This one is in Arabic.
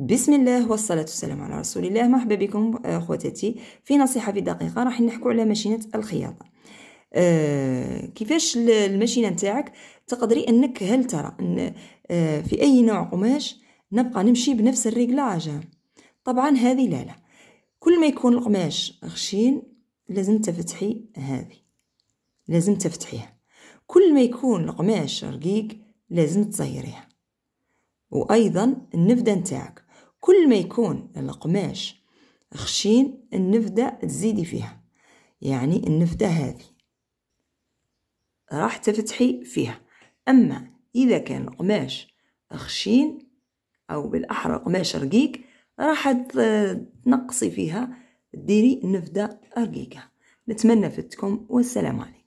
بسم الله والصلاة والسلام على رسول الله مرحبا بكم آه، خواتاتي في نصيحة في دقيقة راح نحكو على ماشينة الخياطة آه كيفاش الماشينة نتاعك تقدري انك هل ترى إن آه في اي نوع قماش نبقى نمشي بنفس الريقلاج طبعا هذه لا لا كل ما يكون القماش خشين لازم تفتحي هذه لازم تفتحيها كل ما يكون القماش رقيق لازم تزيريها وايضا النفده نتاعك كل ما يكون القماش خشين النفدة تزيدي فيها يعني النفدة هذه راح تفتحي فيها أما إذا كان القماش خشين أو بالأحرى قماش رقيق راح تنقصي فيها ديري نفدة رقيقة نتمنى فتكم والسلام عليكم